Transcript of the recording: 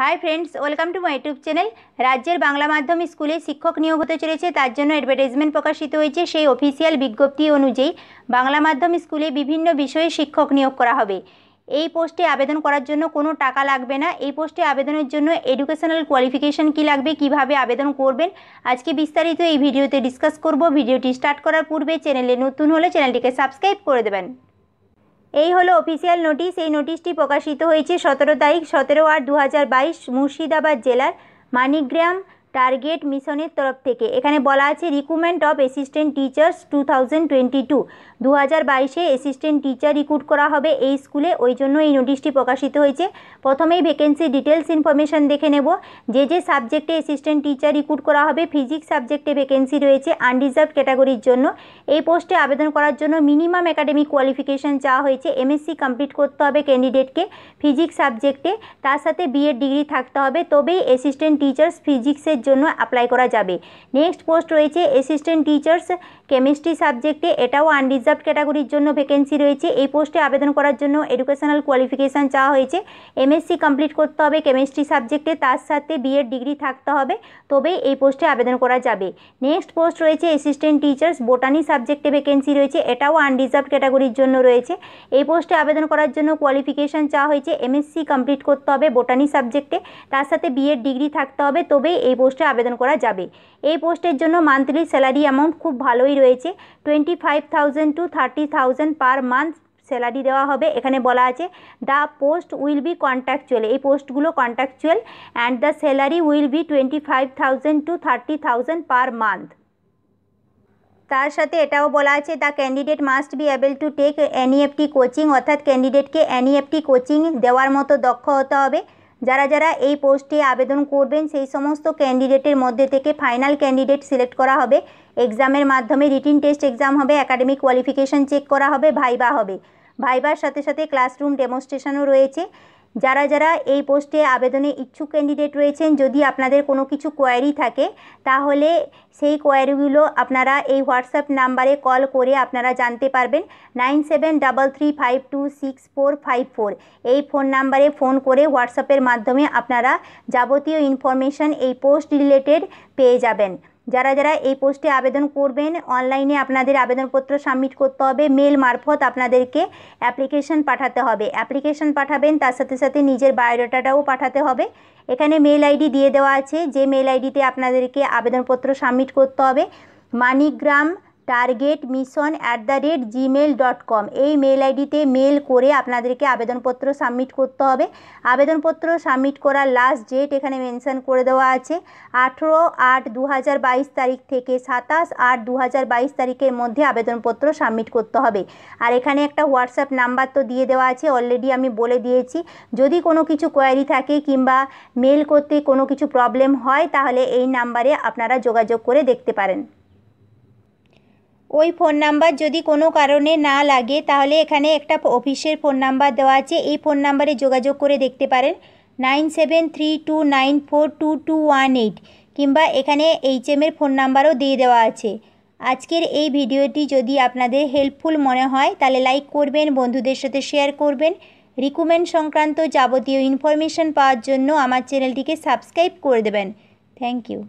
high friends welcome to my YouTube channel রাজ্যের বাংলা মাধ্যম স্কুলে শিক্ষক নিয়োগ হতে চলেছে তার জন্য অ্যাডভার্টাইজমেন্ট প্রকাশিত হয়েছে সেই অফিসিয়াল বিজ্ঞপ্তি অনুযায়ী বাংলা মাধ্যম স্কুলে বিভিন্ন বিষয়ে শিক্ষক নিয়োগ করা হবে এই পোস্টে আবেদন করার জন্য কোনো টাকা লাগবে না এই পোস্টে আবেদনের জন্য এডুকেশনাল কোয়ালিফিকেশন কি লাগবে কিভাবে আবেদন করবেন আজকে বিস্তারিত এই ভিডিওতে ডিসকাস করব ভিডিওটি স্টার্ট করার পূর্বে চ্যানেলে নতুন হলে চ্যানেলটিকে সাবস্ক্রাইব করে দেবেন এই হলো অফিসিয়াল নোটিশ এই নোটিশটি প্রকাশিত হয়েছে সতেরো তারিখ সতেরো আট দু হাজার বাইশ মুর্শিদাবাদ জেলার মানিকগ্রাম টার্গেট মিশনের তরফ থেকে এখানে বলা আছে recruitment of assistant teachers two thousand twenty two দু হাজার বাইশে অ্যাসিস্ট্যান্ট টিচার রিক্রুট করা হবে এই স্কুলে ওই জন্য এই নোটিশটি প্রকাশিত হয়েছে প্রথমেই ভ্যাকেন্সি ডিটেলস ইনফরমেশান দেখে নেব যে যে সাবজেক্টে অ্যাসিস্ট্যান্ট টিচার রিক্রুট করা হবে ফিজিক্স সাবজেক্টে ভ্যাকেন্সি রয়েছে আনরিজার্ভ ক্যাটাগরির জন্য এই পোস্টে আবেদন করার জন্য মিনিমাম একাডেমিক কোয়ালিফিকেশান চাওয়া হয়েছে এমএসসি কমপ্লিট করতে হবে ক্যান্ডিডেটকে ফিজিক্স সাবজেক্টে তার সাথে বিএড ডিগ্রি থাকতে হবে তবেই অ্যাসিস্ট্যান্ট টিচার্স ফিজিক্সের জন্য অ্যাপ্লাই করা যাবে নেক্সট পোস্ট রয়েছে অ্যাসিস্ট্যান্ট টিচার্স কেমিস্ট্রি সাবজেক্টে এটাও আনরিজার্ভ ক্যাটাগরির জন্য ভ্যাকেন্সি রয়েছে এই পোস্টে আবেদন করার জন্য এডুকেশনাল কোয়ালিফিকেশান চাওয়া হয়েছে এমএসসি কমপ্লিট করতে হবে কেমিস্ট্রি সাবজেক্টে তার সাথে বিএড ডিগ্রি থাকতে হবে তবেই এই পোস্টে আবেদন করা যাবে নেক্সট পোস্ট রয়েছে অ্যাসিস্ট্যান্ট টিচার্স বোটানি সাবজেক্টে ভ্যাকেন্সি রয়েছে এটাও আনরিজার্ভ ক্যাটাগরির জন্য রয়েছে এই পোস্টে আবেদন করার জন্য কোয়ালিফিকেশান চাওয়া হয়েছে এমএসসি কমপ্লিট করতে হবে বোটানি সাবজেক্টে তার সাথে বিএড ডিগ্রি থাকতে হবে তবেই এই পোস্ট পোস্টে আবেদন করা যাবে এই পোস্টের জন্য মান্থলি স্যালারি অ্যামাউন্ট খুব ভালোই রয়েছে twenty five thousand to thirty thousand per month salary দেওয়া হবে এখানে বলা আছে the post will be contractual এই পোস্টগুলো contractual and the salary will be twenty five thousand to thirty thousand per month তার সাথে এটাও বলা আছে the candidate must be able to take NEFT coaching অর্থাৎ ক্যান্ডিডেটকে এনইএফটি কোচিং দেওয়ার মতো দক্ষ হতে হবে যারা যারা এই পোস্টে আবেদন করবেন সেই সমস্ত ক্যান্ডিডেটের মধ্যে থেকে ফাইনাল ক্যান্ডিডেট সিলেক্ট করা হবে এক্সামের মাধ্যমে রিটিন টেস্ট এক্সাম হবে একাডেমিক কোয়ালিফিকেশান চেক করা হবে ভাইবা হবে ভাইবার সাথে সাথে ক্লাসরুম ডেমনস্ট্রেশনও রয়েছে যারা যারা এই পোস্টে আবেদনে ইচ্ছুক ক্যান্ডিডেট রয়েছেন যদি আপনাদের কোনো কিছু কোয়ারি থাকে তাহলে সেই কোয়ারিগুলো আপনারা এই হোয়াটসঅ্যাপ নাম্বারে কল করে আপনারা জানতে পারবেন nine seven double three five two six four five four এই ফোন নাম্বারে ফোন করে হোয়াটসঅ্যাপের মাধ্যমে আপনারা যাবতীয় ইনফরমেশান এই পোস্ট রিলেটেড পেয়ে যাবেন যারা যারা এই পোস্টে আবেদন করবেন অনলাইনে আপনাদের আবেদনপত্র সাবমিট করতে হবে মেল মারফত আপনাদেরকে অ্যাপ্লিকেশন পাঠাতে হবে অ্যাপ্লিকেশন পাঠাবেন তার সাথে সাথে নিজের বায়োডাটাটাও পাঠাতে হবে এখানে মেল আইডি দিয়ে দেওয়া আছে যে মেল আইডিতে আপনাদেরকে আবেদনপত্র সাবমিট করতে হবে moneygram target mission at the rate Gmail dot com এই মেল আইডিতে মেল করে আপনাদেরকে আবেদনপত্র সাবমিট করতে হবে আবেদনপত্র সাবমিট করার লাস্ট ডেট এখানে মেনশন করে দেওয়া আছে আঠেরো আট দু বাইশ তারিখ থেকে সাতাশ আট দু বাইশ তারিখের মধ্যে আবেদনপত্র সাবমিট করতে হবে আর এখানে একটা হোয়াটসঅ্যাপ নাম্বার তো দিয়ে দেওয়া আছে অলরেডি আমি বলে দিয়েছি যদি কোনো কিছু কোয়ারি থাকে কিংবা মেল করতে কোনো কিছু প্রবলেম হয় তাহলে এই নাম্বারে আপনারা যোগাযোগ করে দেখতে পারেন ওই ফোন নাম্বার যদি কোনো কারণে না লাগে তাহলে এখানে একটা অফিসের ফোন নাম্বার দেওয়া আছে এই ফোন নাম্বারে যোগাযোগ করে দেখতে পারেন nine seven three two nine four two two one eight কিংবা এখানে এইচএমের ফোন নাম্বারও দিয়ে দেওয়া আছে আজকের এই ভিডিওটি যদি আপনাদের হেল্পফুল মনে হয় তাহলে লাইক করবেন বন্ধুদের সাথে শেয়ার করবেন রিকুমেন্ড সংক্রান্ত যাবতীয় ইনফরমেশন পাওয়ার জন্য আমার চ্যানেলটিকে সাবস্ক্রাইব করে দেবেন থ্যাংক ইউ